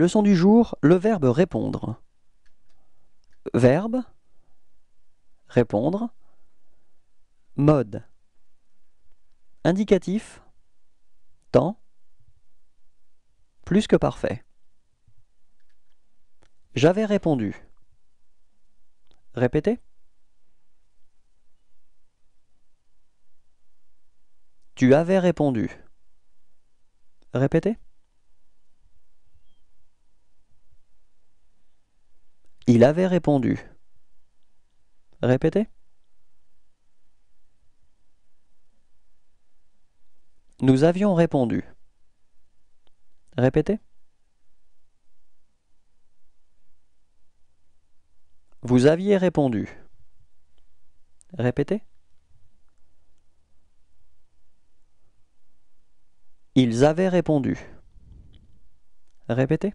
Leçon du jour, le verbe répondre. Verbe, répondre, mode, indicatif, temps, plus que parfait. J'avais répondu. Répétez. Tu avais répondu. Répétez. Il avait répondu. Répétez. Nous avions répondu. Répétez. Vous aviez répondu. Répétez. Ils avaient répondu. Répétez.